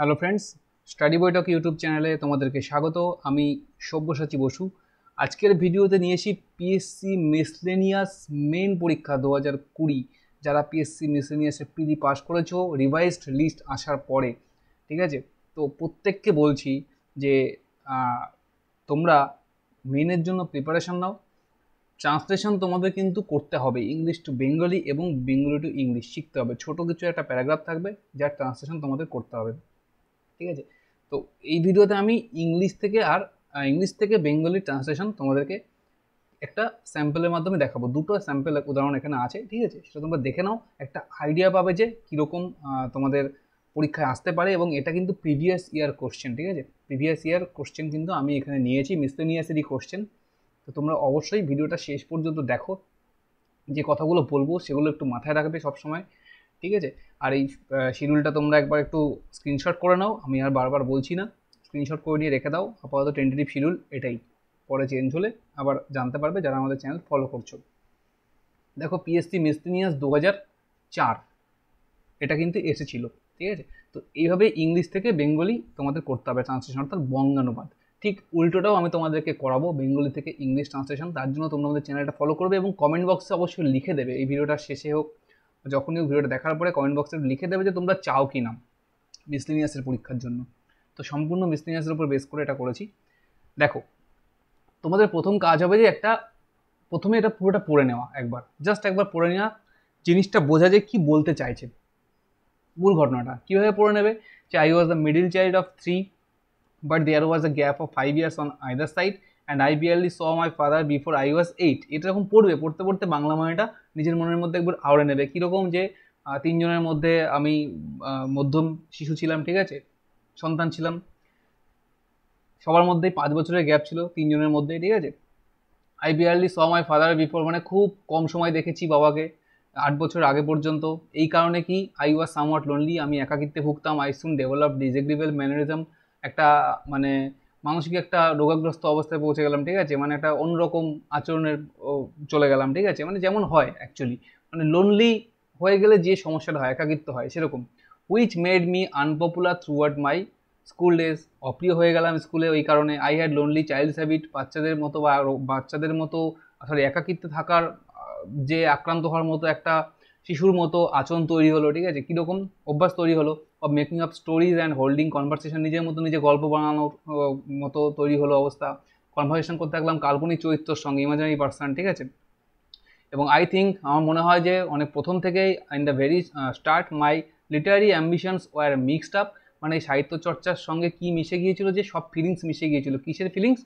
hello friends study বইটক YouTube চ্যানেলে তোমাদেরকে স্বাগত আমি সব্যসাচী বসু আজকের ভিডিওতে নিয়ে এসি পিএসসি মেসলেনিয়াস মেন পরীক্ষা দু হাজার কুড়ি যারা পিএসসি মিসলেনিয়াসে পিডি পাস করেছো রিভাইজড লিস্ট আসার পরে ঠিক আছে তো প্রত্যেককে বলছি যে তোমরা মেনের জন্য প্রিপারেশান নাও ট্রান্সলেশন তোমাদের কিন্তু করতে হবে ইংলিশ টু বেঙ্গলি এবং বেঙ্গলি টু ইংলিশ শিখতে হবে ছোটো কিছু একটা প্যারাগ্রাফ থাকবে যার ট্রান্সলেশন তোমাদের করতে হবে ঠিক আছে তো এই ভিডিওতে আমি ইংলিশ থেকে আর ইংলিশ থেকে বেঙ্গলি ট্রান্সলেশন তোমাদেরকে একটা স্যাম্পেলের মাধ্যমে দেখাবো দুটো স্যাম্পেল উদাহরণ এখানে আছে ঠিক আছে সেটা তোমরা দেখে নাও একটা আইডিয়া পাবে যে কীরকম তোমাদের পরীক্ষায় আসতে পারে এবং এটা কিন্তু প্রিভিয়াস ইয়ার কোশ্চেন ঠিক আছে প্রিভিয়াস ইয়ার কোশ্চেন কিন্তু আমি এখানে নিয়েছি মিসলেনিয়াসেরই কোশ্চেন তো তোমরা অবশ্যই ভিডিওটা শেষ পর্যন্ত দেখো যে কথাগুলো বলবো সেগুলো একটু মাথায় রাখবে সবসময় ঠিক আছে আর এই শিডিউলটা তোমরা একবার একটু স্ক্রিনশট করে নাও আমি আর বারবার বলছি না স্ক্রিনশট করে নিয়ে রেখে দাও আপাতত টেন্টেটিভ শিডিউল এটাই পরে চেঞ্জ হলে আবার জানতে পারবে যারা আমাদের চ্যানেল ফলো করছো দেখো পিএসসি মিস্তিনিয়াস দু হাজার চার এটা কিন্তু এসেছিল ঠিক আছে তো এইভাবে ইংলিশ থেকে বেঙ্গলি তোমাদের করতে হবে ট্রান্সলেশন অর্থাৎ বঙ্গানুবাদ ঠিক উল্টোটাও আমি তোমাদেরকে করাবো বেঙ্গলি থেকে ইংলিশ ট্রান্সলেশন তার জন্য তোমরা আমাদের চ্যানেলটা ফলো করবে এবং কমেন্ট বক্সে অবশ্যই লিখে দেবে এই ভিডিওটা শেষে হোক যখনই ভিডিওটা দেখার পরে কমেন্ট বক্সে লিখে দেবে যে তোমরা চাও কি না মিসলিনিয়াসের পরীক্ষার জন্য তো সম্পূর্ণ মিসলিনিয়াসের উপর বেস করে এটা করেছি দেখো তোমাদের প্রথম কাজ হবে যে একটা প্রথমে এটা পুরোটা পড়ে নেওয়া একবার জাস্ট একবার পড়ে নেওয়া জিনিসটা বোঝা যে কী বলতে চাইছে মূল ঘটনাটা কীভাবে পড়ে নেবে যে I was the middle child of three but there was a gap of five years on either side and I barely saw my father before I was eight এরকম পড়বে পড়তে পড়তে বাংলা মানেটা নিজের মনের মধ্যে একবার আওড়ে নেবে কীরকম যে তিনজনের মধ্যে আমি মধ্যম শিশু ছিলাম ঠিক আছে সন্তান ছিলাম সবার মধ্যেই পাঁচ বছরের গ্যাপ ছিল তিনজনের মধ্যে ঠিক আছে I barely saw my father before মানে খুব কম সময় দেখেছি বাবাকে আট বছর আগে পর্যন্ত এই কারণে কি আই ওয়াজ সামওয়াট লোনলি আমি একাকিত্বে ভুগতাম I soon develop disagreeable mannerism একটা মানে মানসিক একটা রোগাগ্রস্ত অবস্থায় পৌঁছে গেলাম ঠিক আছে মানে একটা অন্যরকম আচরণের চলে গেলাম ঠিক আছে মানে যেমন হয় অ্যাকচুয়ালি মানে লোনলি হয়ে গেলে যে সমস্যাটা হয় একাকিত্ব হয় সেরকম which made me unpopular throughout my school days অপ্রিয় হয়ে গেলাম স্কুলে ওই কারণে I had lonely child habit বাচ্চাদের মতো বা বাচ্চাদের মতো আসলে একাকিত্বে থাকার যে আক্রান্ত হওয়ার মতো একটা শিশুর মতো আচরণ তৈরি হলো ঠিক আছে কীরকম অভ্যাস তৈরি হলো বা making up stories and holding conversation নিজের মতো নিজে গল্প বানানোর মতো তৈরি হলো অবস্থা কনভারসেশন করতে থাকলাম কাল্পনিক চরিত্রর সঙ্গে ইমাজিনারি পার্সন ঠিক আছে এবং আই থিঙ্ক আমার মনে হয় যে অনেক প্রথম থেকেই in the very start my literary ambitions were mixed up মানে সাহিত্য চর্চার সঙ্গে কি মিশে গিয়েছিল যে সব ফিলিংস মিশে গিয়েছিল কিসের ফিলিংস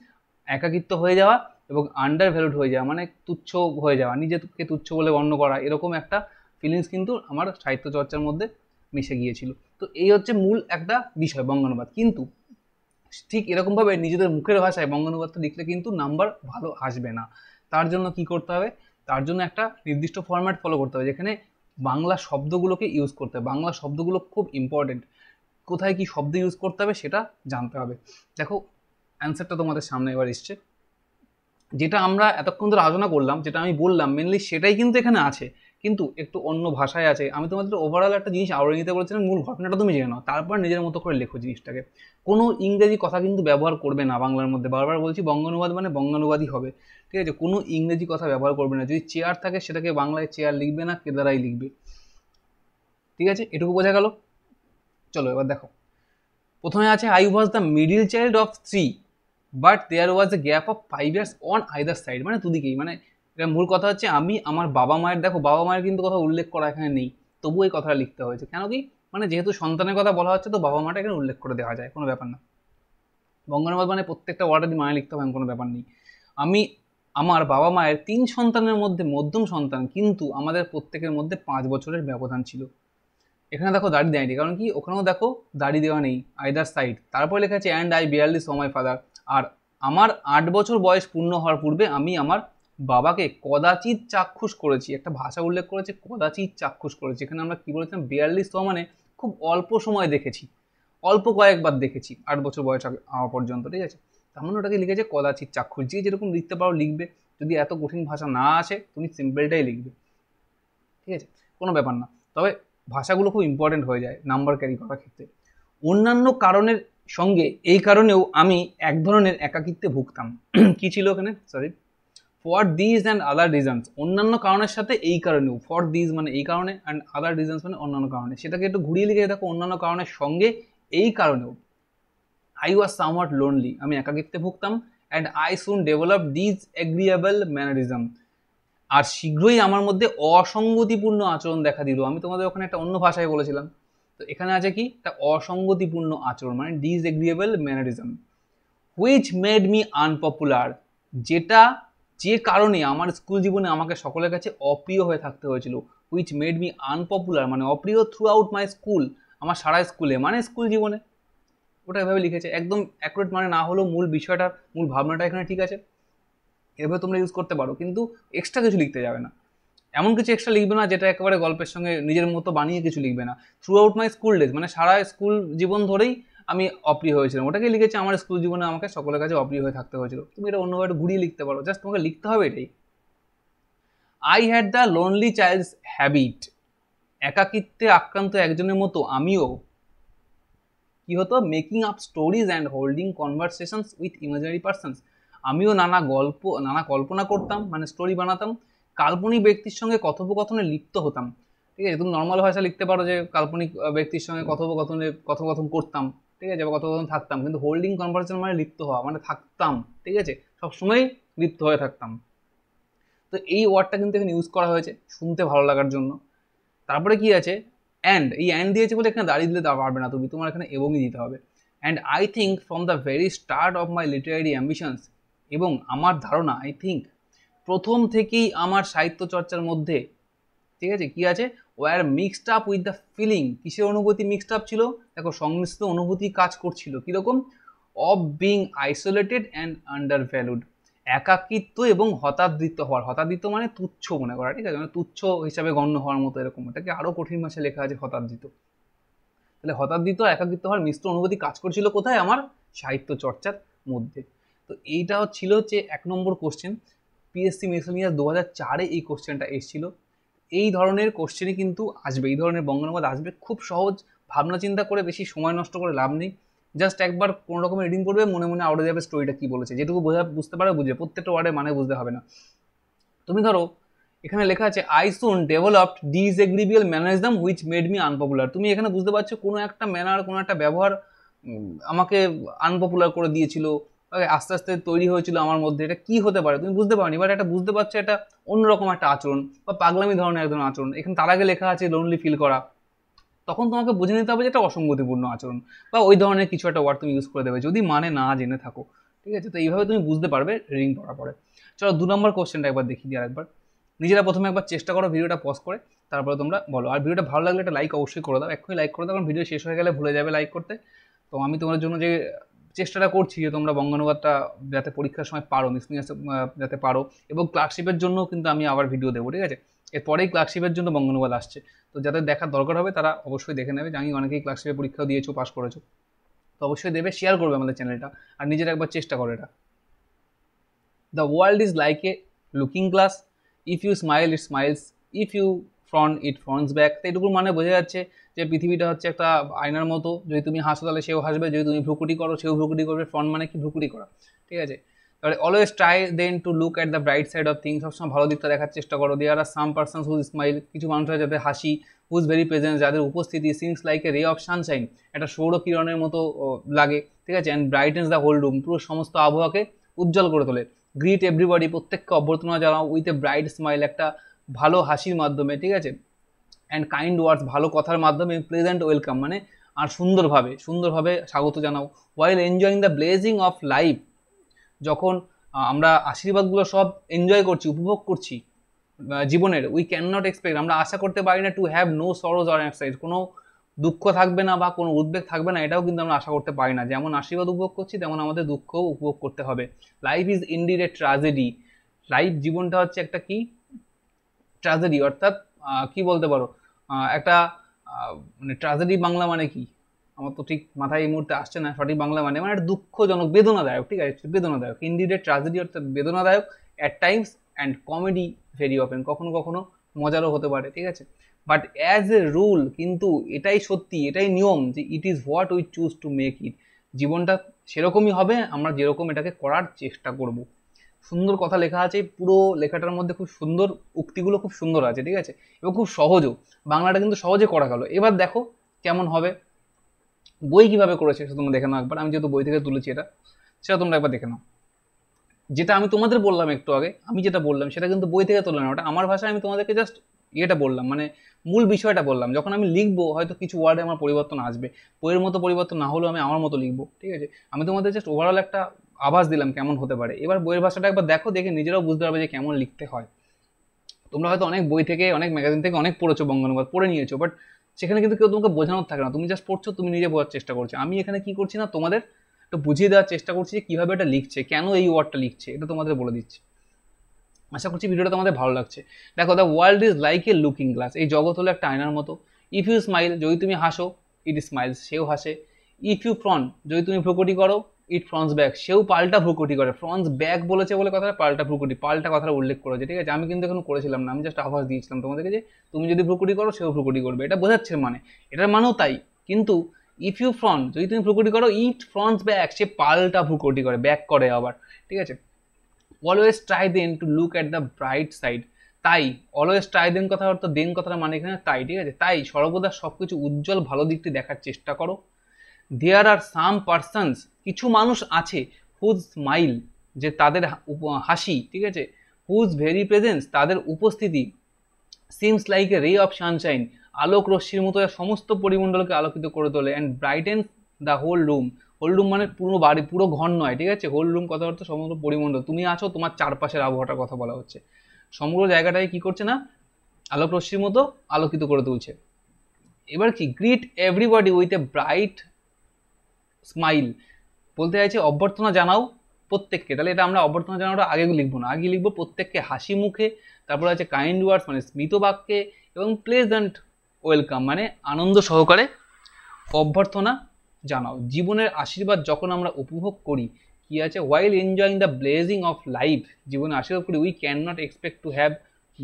একাকিত্ব হয়ে যাওয়া এবং আন্ডার ভ্যালুড হয়ে যাওয়া মানে তুচ্ছ হয়ে যাওয়া নিজেকে তুচ্ছ বলে গণ্য করা এরকম একটা ফিলিংস কিন্তু আমার সাহিত্য চর্চার মধ্যে মিশে গিয়েছিল তো এই হচ্ছে মূল একটা বিষয় বঙ্গানুবাদ কিন্তু ঠিক এরকমভাবে নিজেদের মুখের ভাষায় বঙ্গানুবাদটা লিখলে কিন্তু নাম্বার ভালো আসবে না তার জন্য কি করতে হবে তার জন্য একটা নির্দিষ্ট ফরম্যাট ফলো করতে হবে যেখানে বাংলা শব্দগুলোকে ইউজ করতে হবে বাংলা শব্দগুলো খুব ইম্পর্টেন্ট কোথায় কি শব্দ ইউজ করতে হবে সেটা জানতে হবে দেখো অ্যান্সারটা তোমাদের সামনে এবার এসছে যেটা আমরা এতক্ষণ ধরে আলোচনা করলাম যেটা আমি বললাম মেনলি সেটাই কিন্তু এখানে আছে কিন্তু একটু অন্য ভাষায় আছে আমি তোমাদের ওভারঅল একটা জিনিস আওড়ে নিতে বলেছিলাম মূল ঘটনাটা তুমি জেনে নাও তারপর নিজের মতো করে লেখো জিনিসটাকে কোনো ইংরেজি কথা কিন্তু ব্যবহার করবে না বাংলার মধ্যে বারবার বলছি বঙ্গানুবাদ মানে বঙ্গানুবাদই হবে ঠিক আছে কোনো ইংরেজি কথা ব্যবহার করবে না যদি চেয়ার থাকে সেটাকে বাংলায় চেয়ার লিখবে না কেদারাই লিখবে ঠিক আছে এটুকু বোঝা গেল চলো এবার দেখো প্রথমে আছে I was the middle child of three but there was a gap of five years on either side মানে দুদিকেই মানে এটা মূল কথা হচ্ছে আমি আমার বাবা মায়ের দেখো বাবা মায়ের কিন্তু কথা উল্লেখ করা এখানে নেই তবু এই কথাটা লিখতে হয়েছে কেন কি মানে যেহেতু সন্তানের কথা বলা হচ্ছে তো বাবা মাটা এখানে উল্লেখ করে দেওয়া যায় কোনো ব্যাপার না বঙ্গানুবাদ মানে প্রত্যেকটা ওয়ার্ডের মায়ের লিখতে হবে কোনো ব্যাপার নেই আমি আমার বাবা মায়ের তিন সন্তানের মধ্যে মধ্যম সন্তান কিন্তু আমাদের প্রত্যেকের মধ্যে পাঁচ বছরের ব্যবধান ছিল এখানে দেখো দাড়ি দেয়নি কারণ কি ওখানেও দেখো দাড়ি দেওয়া নেই আইদার সাইড তারপরে লেখা আছে অ্যান্ড আই বিয়াল্লিশ ও মাই ফাদার আর আমার আট বছর বয়স পূর্ণ হওয়ার পূর্বে আমি আমার বাবাকে কদাচিৎ চাক্ষুষ করেছি একটা ভাষা উল্লেখ করেছে কদাচিৎ চাক্ষুষ করেছি এখানে আমরা কী বলেছিলাম তো মানে খুব অল্প সময় দেখেছি অল্প কয়েকবার দেখেছি আট বছর বয়স হওয়া পর্যন্ত ঠিক আছে তার মানে ওটাকে লিখেছে কদাচিৎ চাক্ষুষ যে যেরকম লিখতে পারো লিখবে যদি এত কঠিন ভাষা না আসে তুমি সিম্পলটাই লিখবে ঠিক আছে কোনো ব্যাপার না তবে ভাষাগুলো খুব ইম্পর্টেন্ট হয়ে যায় নাম্বার ক্যারি করার ক্ষেত্রে অন্যান্য কারণের সঙ্গে এই কারণেও আমি এক ধরনের একাকিত্বে ভুগতাম কী ছিল ওখানে sorry for these and other reasons অন্যান্য কারণের সাথে এই কারণেও ফর দিজ মানে এই কারণে অ্যান্ড আদার রিজনস মানে অন্যান্য কারণে সেটাকে একটু ঘুরিয়ে লিখে দেখো অন্যান্য কারণের সঙ্গে এই কারণেও আই ওয়াজ সামওয়াট লোনলি আমি একাকিত্বে ভুগতাম and I soon develop disagreeable mannerism আর শীঘ্রই আমার মধ্যে অসঙ্গতিপূর্ণ আচরণ দেখা দিল আমি তোমাদের ওখানে একটা অন্য ভাষায় বলেছিলাম তো এখানে আছে কি একটা অসঙ্গতিপূর্ণ আচরণ মানে disagreeable mannerism which made me unpopular যেটা যে কারণে আমার স্কুল জীবনে আমাকে সকলের কাছে অপ্রিয় হয়ে থাকতে হয়েছিল উইচ মেড মি আনপপুলার মানে অপ্রিয় থ্রু আউট মাই স্কুল আমার সারা স্কুলে মানে স্কুল জীবনে ওটা এভাবে লিখেছে একদম অ্যাকুরেট মানে না হলেও মূল বিষয়টার মূল ভাবনাটা এখানে ঠিক আছে এভাবে তোমরা ইউজ করতে পারো কিন্তু এক্সট্রা কিছু লিখতে যাবে না এমন কিছু এক্সট্রা লিখবে না যেটা একেবারে গল্পের সঙ্গে নিজের মতো বানিয়ে কিছু লিখবে না throughout my school days মানে সারা স্কুল জীবন ধরেই আমি অপ্রিয় হয়েছিলাম ওটাকে লিখেছে আমার স্কুল জীবনে আমাকে সকলের কাছে অপ্রিয় হয়ে থাকতে হয়েছিল তুমি এটা অন্য একটা ঘুরিয়ে লিখতে পারো জাস্ট তোমাকে লিখতে হবে এটাই I had the lonely child's habit একাকিত্বে আক্রান্ত একজনের মতো আমিও কি হতো making up stories and holding conversations with imaginary persons আমিও নানা গল্প নানা কল্পনা করতাম মানে স্টোরি বানাতাম কাল্পনিক ব্যক্তির সঙ্গে কথোপকথনে লিপ্ত হতাম ঠিক আছে তুমি নর্মাল ভাষা লিখতে পারো যে কাল্পনিক ব্যক্তির সঙ্গে কথোপকথনে কথোপকথন করতাম ঠিক আছে কতক্ষণ থাকতাম কিন্তু হোল্ডিং কনভারসেশন মানে লিপ্ত হওয়া মানে থাকতাম ঠিক আছে সময় লিপ্ত হয়ে থাকতাম তো এই ওয়ার্ডটা কিন্তু এখানে ইউজ করা হয়েছে শুনতে ভালো লাগার জন্য তারপরে কি আছে অ্যান্ড এই অ্যান্ড দিয়েছে বলে এখানে দাঁড়িয়ে দিলে পারবে না তুমি তোমার এখানে এবংই দিতে হবে and I think from the very start of my literary ambitions এবং আমার ধারণা আই থিঙ্ক প্রথম থেকেই আমার সাহিত্য চর্চার মধ্যে ঠিক আছে কি আছে were mixed up with the feeling কিসের অনুভূতি মিক্সড আপ ছিল দেখো সংমিশ্রিত অনুভূতি কাজ করছিল কীরকম of being isolated and undervalued একাকিত্ব এবং হতাদৃত হওয়ার হতাদৃত মানে তুচ্ছ মনে করা ঠিক আছে মানে তুচ্ছ হিসাবে গণ্য হওয়ার মতো এরকম এটাকে আরও কঠিন মাসে লেখা আছে হতাদৃত তাহলে হতাদৃত একাকৃত হওয়ার মিশ্র অনুভূতি কাজ করছিল কোথায় আমার সাহিত্য চর্চার মধ্যে তো এইটা ছিল হচ্ছে এক নম্বর কোশ্চেন পিএসসি মিসেলিয়াস দু হাজার চারে এই কোশ্চেনটা এসেছিল এই ধরনের কোশ্চেনই কিন্তু আসবে এই ধরনের বঙ্গানুবাদ আসবে খুব সহজ ভাবনা চিন্তা করে বেশি সময় নষ্ট করে লাভ নেই জাস্ট একবার কোনো রকম রিডিং করবে মনে মনে আউটে যাবে স্টোরিটা কী বলেছে যেটুকু বোঝা বুঝতে পারে বুঝবে প্রত্যেকটা ওয়ার্ডে মানে বুঝতে হবে না তুমি ধরো এখানে লেখা আছে I soon developed disagreeable mannerism which made me unpopular তুমি এখানে বুঝতে পারছো কোনো একটা ম্যানার কোনো একটা ব্যবহার আমাকে আনপপুলার করে দিয়েছিল আস্তে আস্তে তৈরি হয়েছিল আমার মধ্যে এটা কি হতে পারে তুমি বুঝতে পারোনি বাট এটা বুঝতে পারছো এটা অন্যরকম একটা আচরণ বা পাগলামি ধরনের একজন আচরণ এখানে তার আগে লেখা আছে লোনলি ফিল করা তখন তোমাকে বুঝে নিতে হবে যে এটা অসঙ্গতিপূর্ণ আচরণ বা ওই ধরনের কিছু একটা ওয়ার্ড তুমি ইউজ করে দেবে যদি মানে না জেনে থাকো ঠিক আছে তো এইভাবে তুমি বুঝতে পারবে রিডিং করার পরে চলো দু নম্বর কোশ্চেনটা একবার দেখি দিয়ে একবার নিজেরা প্রথমে একবার চেষ্টা করো ভিডিওটা পজ করে তারপরে তোমরা বলো আর ভিডিওটা ভালো লাগলে একটা লাইক অবশ্যই করে দাও এক্ষুনি লাইক করে দাও কারণ ভিডিও শেষ হয়ে গেলে ভুলে যাবে লাইক করতে তো আমি তোমার জন্য যে চেষ্টাটা করছি যে তোমরা বঙ্গানুবাদটা যাতে পরীক্ষার সময় পারো মিসিং যাতে পারো এবং ক্লার্কশিপের জন্য কিন্তু আমি আবার ভিডিও দেবো ঠিক আছে এরপরেই ক্লার্কশিপের জন্য বঙ্গানুবাদ আসছে তো যাদের দেখার দরকার হবে তারা অবশ্যই দেখে নেবে জানি অনেকেই ক্লার্কশিপের পরীক্ষা দিয়েছো পাস করেছো তো অবশ্যই দেবে শেয়ার করবে আমাদের চ্যানেলটা আর নিজের একবার চেষ্টা করো এটা the world is like a looking glass if you smile it smiles if you frown it frowns back তো এটুকুর মানে বোঝা যাচ্ছে যে পৃথিবীটা হচ্ছে একটা আয়নার মতো যদি তুমি হাসো তাহলে সেও হাসবে যদি তুমি ভ্রুকুটি করো সেও ভুকুটি করবে ফ্রন্ট মানে কি ভুকুটি করা ঠিক আছে তাহলে always try then to look at the bright side of thing সবসময় ভালো দিকটা দেখার চেষ্টা করো there are some persons whose smile কিছু মানুষ হয় যাদের হাসি হুজ ভেরি প্রেজেন্স যাদের উপস্থিতি সিংস লাইক এ রে অফ সানশাইন একটা সৌর কিরণের মতো লাগে ঠিক আছে and brightens the whole room পুরো সমস্ত আবহাওয়াকে উজ্জ্বল করে তোলে গ্রিট এভরিবডি প্রত্যেককে অভ্যর্থনা জানাও উইথ এ ব্রাইট স্মাইল একটা ভালো হাসির মাধ্যমে ঠিক আছে অ্যান্ড কাইন্ড ওয়ার্ডস ভালো কথার মাধ্যমে প্লেজেন্ট ওয়েলকাম মানে আর সুন্দরভাবে সুন্দরভাবে স্বাগত জানাও while enjoying the blessing of life যখন আমরা আশীর্বাদগুলো সব এনজয় করছি উপভোগ করছি জীবনের উই ক্যান নট এক্সপেক্ট আমরা আশা করতে পারি না to have no sorrows or এক্সাইজ কোনো দুঃখ থাকবে না বা কোনো উদ্বেগ থাকবে না এটাও কিন্তু আমরা আশা করতে পারি না যেমন আশীর্বাদ উপভোগ করছি তেমন আমাদের দুঃখও উপভোগ করতে হবে life is indeed a tragedy life জীবনটা হচ্ছে একটা কি ট্রাজেডি অর্থাৎ কি বলতে পারো একটা মানে ট্রাজেডি বাংলা মানে কি আমার তো ঠিক মাথায় এই মুহূর্তে আসছে না সঠিক বাংলা মানে মানে একটা দুঃখজনক বেদনাদায়ক ঠিক আছে বেদনাদায়ক ইন্ডিডে ট্রাজেডি অর্থাৎ বেদনাদায়ক at times and comedy very often কখনো কখনো মজারও হতে পারে ঠিক আছে বাট অ্যাজ এ রুল কিন্তু এটাই সত্যি এটাই নিয়ম যে it is what we choose to make it জীবনটা সেরকমই হবে আমরা যেরকম এটাকে করার চেষ্টা করবো সুন্দর কথা লেখা আছে পুরো লেখাটার মধ্যে খুব সুন্দর উক্তিগুলো খুব সুন্দর আছে ঠিক আছে এবং খুব সহজও বাংলাটা কিন্তু সহজে করা গেল এবার দেখো কেমন হবে বই কীভাবে করেছে সেটা তোমরা দেখে নাও একবার আমি যেহেতু বই থেকে তুলেছি এটা সেটা তোমরা একবার দেখে নাও যেটা আমি তোমাদের বললাম একটু আগে আমি যেটা বললাম সেটা কিন্তু বই থেকে তোলা না ওটা আমার ভাষায় আমি তোমাদেরকে জাস্ট ইয়েটা বললাম মানে মূল বিষয়টা বললাম যখন আমি লিখবো হয়তো কিছু ওয়ার্ডে আমার পরিবর্তন আসবে বইয়ের মতো পরিবর্তন না হলেও আমি আমার মতো লিখবো ঠিক আছে আমি তোমাদের জাস্ট ওভারঅল একটা আভাস দিলাম কেমন হতে পারে এবার বইয়ের ভাষাটা একবার দেখো দেখে নিজেরাও বুঝতে পারবে যে কেমন লিখতে হয় তোমরা হয়তো অনেক বই থেকে অনেক ম্যাগাজিন থেকে অনেক পড়েছো বঙ্গানুবাদ পড়ে নিয়েছো বাট সেখানে কিন্তু কেউ তোমাকে বোঝানোর থাকে না তুমি জাস্ট পড়ছো তুমি নিজে বোঝার চেষ্টা করছো আমি এখানে কী করছি না তোমাদের একটু বুঝিয়ে দেওয়ার চেষ্টা করছি যে কীভাবে এটা লিখছে কেন এই ওয়ার্ডটা লিখছে এটা তোমাদের বলে দিচ্ছে আশা করছি ভিডিওটা তোমাদের ভালো লাগছে দেখো the world is like a looking glass এই জগৎ হলো একটা আয়নার মতো ইফ ইউ স্মাইল যদি তুমি হাসো ইট স্মাইলস সেও হাসে ইফ ইউ ফ্রন যদি তুমি ভ্রুকুটি করো ইট ফ্রন্স ব্যাক সেও পাল্টা ভুকুটি করে ফ্রন্স ব্যাক বলেছে বলে কথাটা পাল্টা ভুকুটি পাল্টা কথাটা উল্লেখ করেছে ঠিক আছে আমি কিন্তু এখন করেছিলাম না আমি জাস্ট আভাস দিয়েছিলাম তোমাদেরকে যে তুমি যদি ভুকুটি করো সেও ভুকুটি করবে এটা বোঝাচ্ছে মানে এটার মানেও তাই কিন্তু ইফ ইউ ফ্রন যদি তুমি ভুকুটি করো ইট ফ্রন্স ব্যাক সে পাল্টা ভুকুটি করে ব্যাক করে আবার ঠিক আছে always try then to look at the bright side তাই অলওয়েজ ট্রাই দেন কথা অর্থ দেন কথাটা মানে এখানে তাই ঠিক আছে তাই সর্বদা সব কিছু উজ্জ্বল ভালো দিকটি দেখার চেষ্টা করো দেয়ার আর সাম পার্সনস কিছু মানুষ আছে হুজ স্মাইল যে তাদের হাসি ঠিক আছে হুজ ভেরি প্রেজেন্স তাদের উপস্থিতি সিমস লাইক এ রে অফ সানশাইন আলোক রশ্মির মতো সমস্ত পরিমণ্ডলকে আলোকিত করে তোলে and brightens the whole room whole room মানে পুরো বাড়ি পুরো ঘর নয় ঠিক আছে হোল রুম কথা হচ্ছে সমগ্র পরিমণ্ডল তুমি আছো তোমার চারপাশের আবহাওয়াটার কথা বলা হচ্ছে সমগ্র জায়গাটাকে কি করছে না আলোক রশ্মির মতো আলোকিত করে তুলছে এবার কি greet everybody with a bright smile বলতে চাইছে অভ্যর্থনা জানাও প্রত্যেককে তাহলে এটা আমরা অভ্যর্থনা জানাটা আগে লিখবো না আগে লিখবো প্রত্যেককে হাসি মুখে তারপরে আছে কাইন্ড ওয়ার্ডস মানে স্মিত বাক্যে এবং প্লেজেন্ট ওয়েলকাম মানে আনন্দ সহকারে অভ্যর্থনা জানাও জীবনের আশীর্বাদ যখন আমরা উপভোগ করি কি আছে while enjoying the blessing of life জীবনে আশীর্বাদ করি we can not expect to have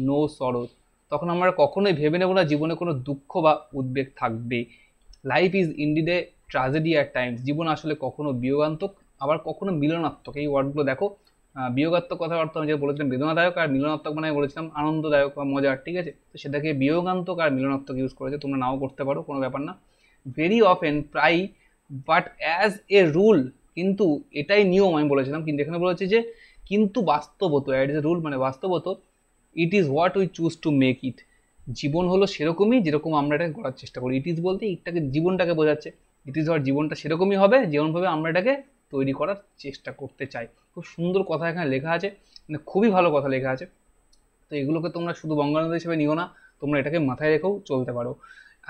no sorrows তখন আমরা কখনোই ভেবে নেব না জীবনে কোনো দুঃখ বা উদ্বেগ থাকবে life is indeed a tragedy at times জীবন আসলে কখনো বিয়োগান্তক আবার কখনো মিলনাত্মক এই ওয়ার্ডগুলো দেখো বিয়োগাত্মক কথাবার্তা আমি যেটা বলেছিলাম বেদনাদায়ক আর মিলনাত্মক মানে বলেছিলাম আনন্দদায়ক বা মজার ঠিক আছে তো সেটাকে বিয়োগান্তক আর মিলনাত্মক ইউজ করেছে তোমরা নাও করতে পারো কোনো ব্যাপার না ভেরি অফেন প্রায় বাট অ্যাজ এ রুল কিন্তু এটাই নিয়ম আমি বলেছিলাম কিন্তু এখানে বলেছি যে কিন্তু বাস্তবত অ্যাট ইজ এ রুল মানে বাস্তবত it is what we choose to make it জীবন হলো সেরকমই যেরকম আমরা এটাকে করার চেষ্টা করি ইট ইজ বলতে ইটটাকে জীবনটাকে বোঝাচ্ছে ইট ইজ আওয়ার জীবনটা সেরকমই হবে যেমনভাবে আমরা এটাকে তৈরি করার চেষ্টা করতে চাই খুব সুন্দর কথা এখানে লেখা আছে মানে খুবই ভালো কথা লেখা আছে তো এগুলোকে তোমরা শুধু বঙ্গানন্দ হিসেবে নিও না তোমরা এটাকে মাথায় রেখেও চলতে পারো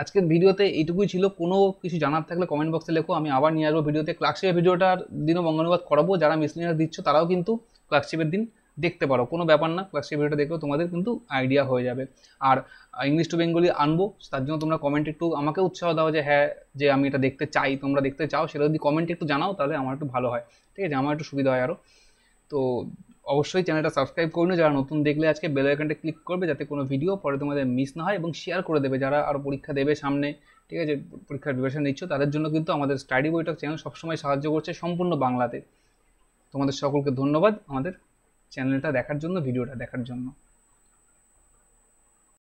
আজকের ভিডিওতে এইটুকুই ছিল কোনো কিছু জানার থাকলে কমেন্ট বক্সে লেখো আমি আবার নিয়ে আসবো ভিডিওতে ক্লার্কশিপের ভিডিওটার দিনও বঙ্গানুবাদ করাবো যারা মিসলিনিয়াস দিচ্ছ তারাও কিন্তু ক্লার্কশিপের দিন দেখতে পারো কোনো ব্যাপার না বা সেই ভিডিওটা দেখলেও তোমাদের কিন্তু আইডিয়া হয়ে যাবে আর ইংলিশ টু বেঙ্গলি আনবো তার জন্য তোমরা কমেন্ট একটু আমাকে উৎসাহ দাও যে হ্যাঁ যে আমি এটা দেখতে চাই তোমরা দেখতে চাও সেটা যদি কমেন্ট একটু জানাও তাহলে আমার একটু ভালো হয় ঠিক আছে আমার একটু সুবিধা হয় আরও তো অবশ্যই চ্যানেলটা সাবস্ক্রাইব করে যারা নতুন দেখলে আজকে বেল আইকনটা ক্লিক করবে যাতে কোনো ভিডিও পরে তোমাদের মিস না হয় এবং শেয়ার করে দেবে যারা আরও পরীক্ষা দেবে সামনে ঠিক আছে পরীক্ষার প্রিপারেশন নিচ্ছ তাদের জন্য কিন্তু আমাদের স্টাডি বইটক চ্যানেল সবসময় সাহায্য করছে সম্পূর্ণ বাংলাতে তোমাদের সকলকে ধন্যবাদ আমাদের চ্যানেলটা দেখার জন্য ভিডিওটা দেখার জন্য